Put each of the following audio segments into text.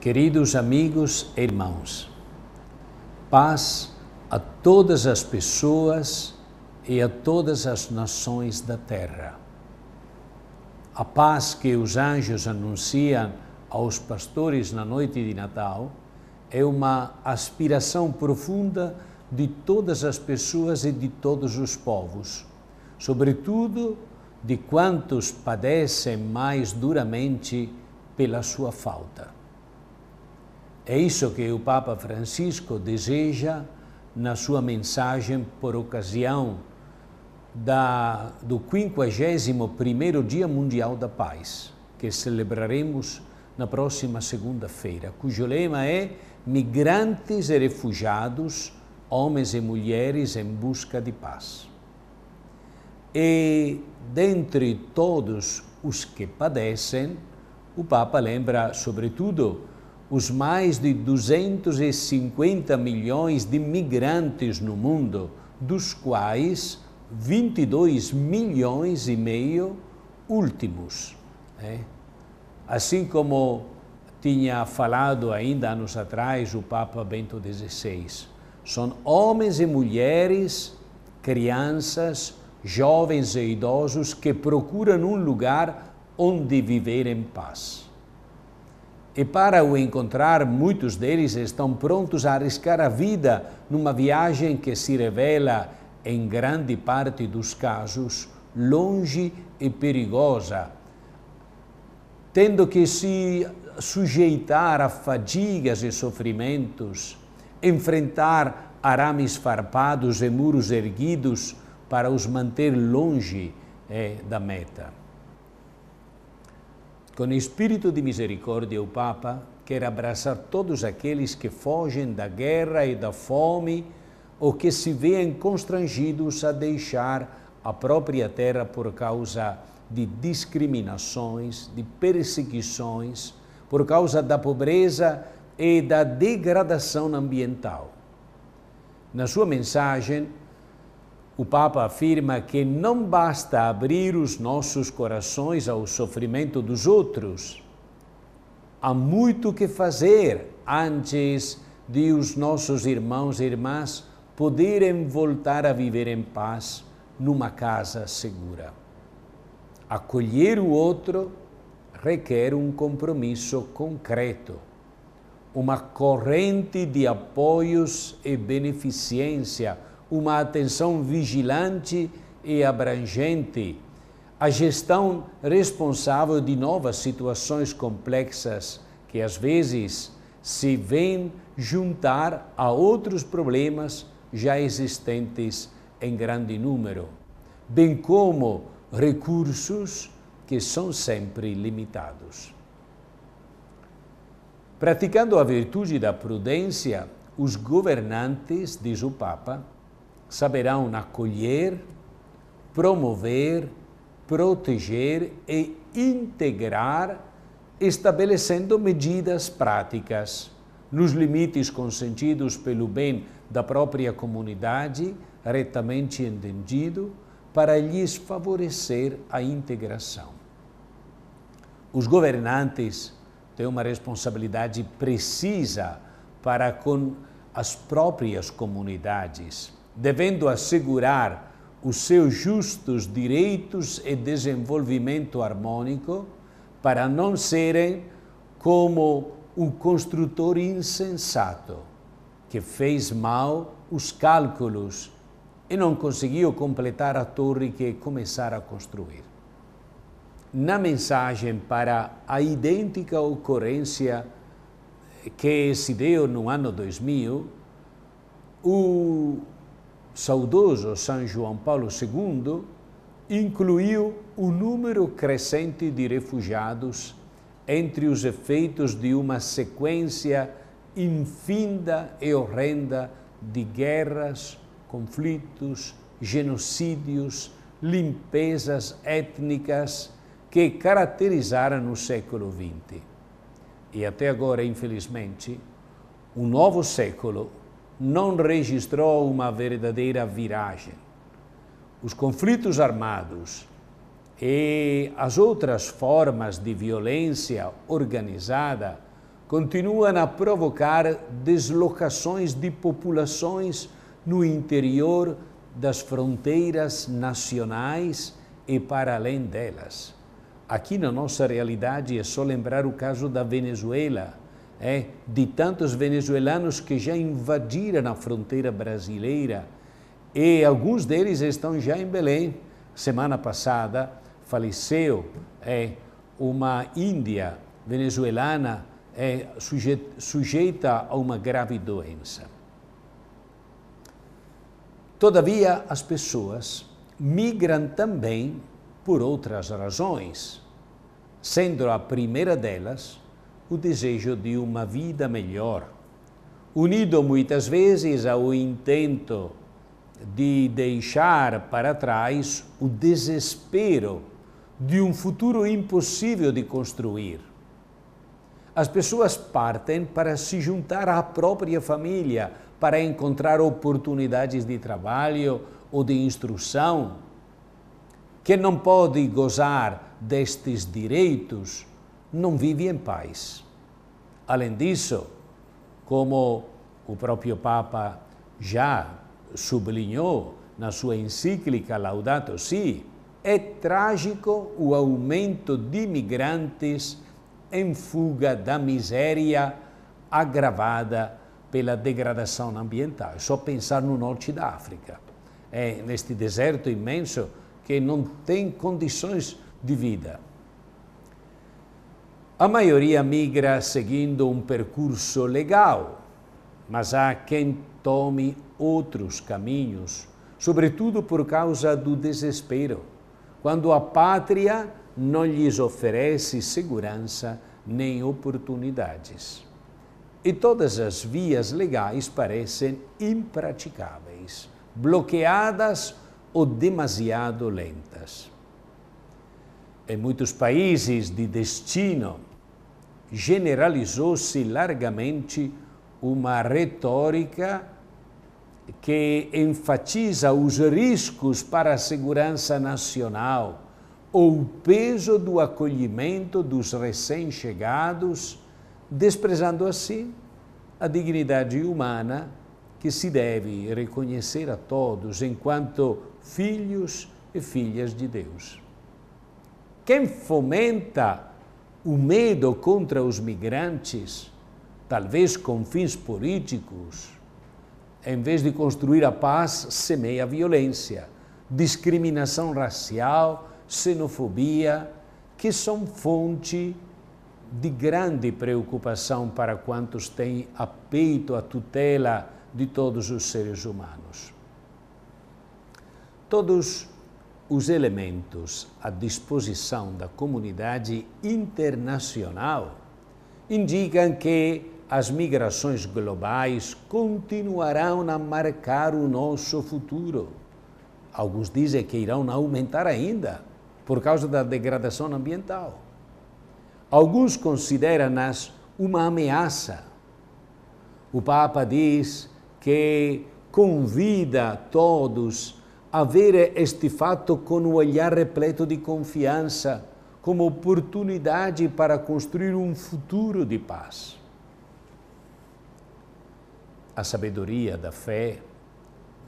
Queridos amigos e irmãos, paz a todas as pessoas e a todas as nações da terra. A paz que os anjos anunciam aos pastores na noite de Natal é uma aspiração profunda de todas as pessoas e de todos os povos, sobretudo de quantos padecem mais duramente pela sua falta. É isso que o Papa Francisco deseja na sua mensagem por ocasião da, do 51º Dia Mundial da Paz, que celebraremos na próxima segunda-feira, cujo lema é Migrantes e Refugiados, Homens e Mulheres em Busca de Paz. E dentre todos os que padecem, o Papa lembra, sobretudo, os mais de 250 milhões de migrantes no mundo, dos quais 22 milhões e meio últimos. Né? Assim como tinha falado ainda anos atrás o Papa Bento XVI, são homens e mulheres, crianças, jovens e idosos que procuram um lugar onde viver em paz. E para o encontrar, muitos deles estão prontos a arriscar a vida numa viagem que se revela, em grande parte dos casos, longe e perigosa, tendo que se sujeitar a fadigas e sofrimentos, enfrentar arames farpados e muros erguidos para os manter longe é, da meta. Com espírito de misericórdia, o Papa quer abraçar todos aqueles que fogem da guerra e da fome ou que se veem constrangidos a deixar a própria terra por causa de discriminações, de perseguições, por causa da pobreza e da degradação ambiental. Na sua mensagem, o Papa afirma que não basta abrir os nossos corações ao sofrimento dos outros. Há muito que fazer antes de os nossos irmãos e irmãs poderem voltar a viver em paz numa casa segura. Acolher o outro requer um compromisso concreto, uma corrente de apoios e beneficência uma atenção vigilante e abrangente, a gestão responsável de novas situações complexas que às vezes se vêm juntar a outros problemas já existentes em grande número, bem como recursos que são sempre limitados. Praticando a virtude da prudência, os governantes, diz o Papa, saberão acolher, promover, proteger e integrar, estabelecendo medidas práticas, nos limites consentidos pelo bem da própria comunidade, retamente entendido, para lhes favorecer a integração. Os governantes têm uma responsabilidade precisa para com as próprias comunidades devendo assegurar os seus justos direitos e desenvolvimento harmônico, para não serem como um construtor insensato que fez mal os cálculos e não conseguiu completar a torre que começara a construir. Na mensagem para a idêntica ocorrência que se deu no ano 2000, o saudoso São João Paulo II incluiu o número crescente de refugiados entre os efeitos de uma sequência infinda e horrenda de guerras, conflitos, genocídios, limpezas étnicas que caracterizaram o século XX. E até agora, infelizmente, um novo século não registrou uma verdadeira viragem. Os conflitos armados e as outras formas de violência organizada continuam a provocar deslocações de populações no interior das fronteiras nacionais e para além delas. Aqui na nossa realidade é só lembrar o caso da Venezuela é, de tantos venezuelanos que já invadiram a fronteira brasileira e alguns deles estão já em Belém. Semana passada faleceu é, uma índia venezuelana é, sujeita a uma grave doença. Todavia, as pessoas migram também por outras razões, sendo a primeira delas o desejo de uma vida melhor, unido muitas vezes ao intento de deixar para trás o desespero de um futuro impossível de construir. As pessoas partem para se juntar à própria família, para encontrar oportunidades de trabalho ou de instrução. Quem não pode gozar destes direitos não vive em paz. Além disso, como o próprio Papa já sublinhou na sua encíclica Laudato Si, é trágico o aumento de migrantes em fuga da miséria agravada pela degradação ambiental. É só pensar no norte da África. É neste deserto imenso que não tem condições de vida. A maioria migra seguindo um percurso legal, mas há quem tome outros caminhos, sobretudo por causa do desespero, quando a pátria não lhes oferece segurança nem oportunidades. E todas as vias legais parecem impraticáveis, bloqueadas ou demasiado lentas. Em muitos países de destino, generalizou-se largamente uma retórica que enfatiza os riscos para a segurança nacional ou o peso do acolhimento dos recém-chegados, desprezando assim a dignidade humana que se deve reconhecer a todos enquanto filhos e filhas de Deus. Quem fomenta o medo contra os migrantes, talvez com fins políticos, em vez de construir a paz, semeia violência, discriminação racial, xenofobia, que são fonte de grande preocupação para quantos têm a peito a tutela de todos os seres humanos. Todos os elementos à disposição da comunidade internacional indicam que as migrações globais continuarão a marcar o nosso futuro. Alguns dizem que irão aumentar ainda por causa da degradação ambiental. Alguns consideram-nas uma ameaça. O Papa diz que convida todos avere este fato com o olhar repleto de confiança, como oportunidade para construir um futuro de paz. A sabedoria da fé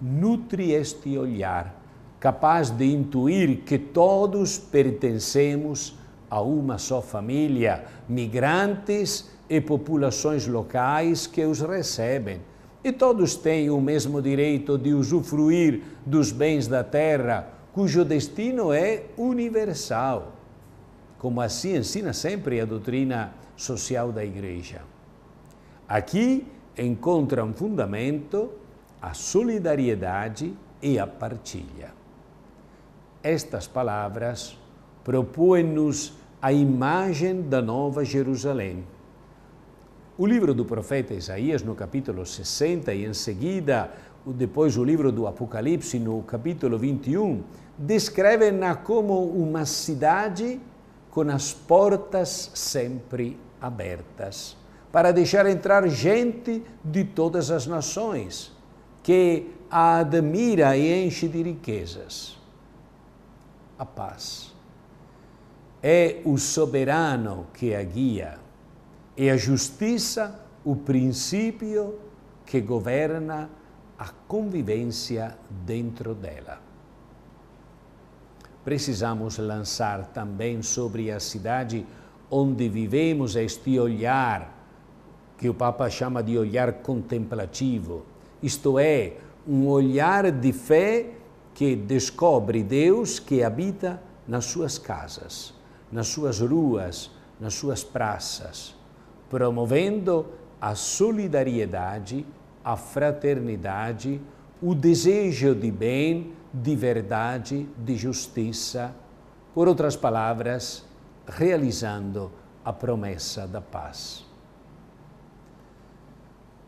nutre este olhar, capaz de intuir que todos pertencemos a uma só família, migrantes e populações locais que os recebem e todos têm o mesmo direito de usufruir dos bens da terra, cujo destino é universal, como assim ensina sempre a doutrina social da Igreja. Aqui encontram fundamento a solidariedade e a partilha. Estas palavras propõem-nos a imagem da Nova Jerusalém o livro do profeta Isaías, no capítulo 60, e em seguida, depois o livro do Apocalipse, no capítulo 21, descrevem na como uma cidade com as portas sempre abertas para deixar entrar gente de todas as nações que a admira e enche de riquezas. A paz. É o soberano que a guia e é a justiça o princípio que governa a convivência dentro dela. Precisamos lançar também sobre a cidade onde vivemos este olhar, que o Papa chama de olhar contemplativo, isto é, um olhar de fé que descobre Deus que habita nas suas casas, nas suas ruas, nas suas praças promovendo a solidariedade, a fraternidade, o desejo de bem, de verdade, de justiça, por outras palavras, realizando a promessa da paz.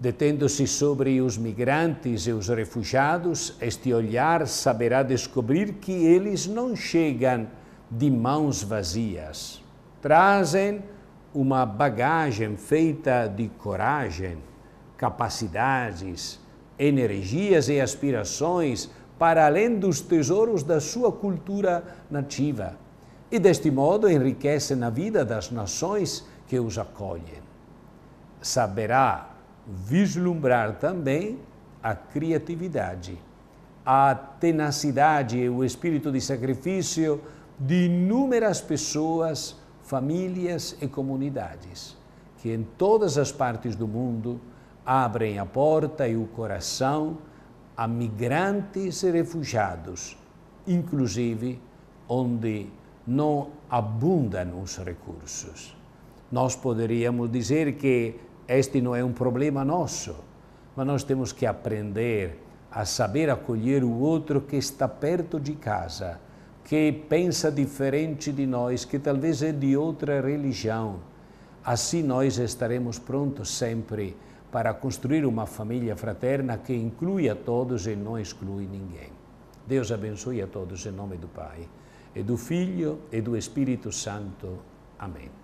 Detendo-se sobre os migrantes e os refugiados, este olhar saberá descobrir que eles não chegam de mãos vazias. Trazem uma bagagem feita de coragem, capacidades, energias e aspirações para além dos tesouros da sua cultura nativa e deste modo enriquecem a vida das nações que os acolhem. Saberá vislumbrar também a criatividade, a tenacidade e o espírito de sacrifício de inúmeras pessoas famílias e comunidades que em todas as partes do mundo abrem a porta e o coração a migrantes e refugiados, inclusive onde não abundam os recursos. Nós poderíamos dizer que este não é um problema nosso, mas nós temos que aprender a saber acolher o outro que está perto de casa que pensa diferente de nós, que talvez é de outra religião. Assim nós estaremos prontos sempre para construir uma família fraterna que inclui a todos e não exclui ninguém. Deus abençoe a todos em nome do Pai, e do Filho e do Espírito Santo. Amém.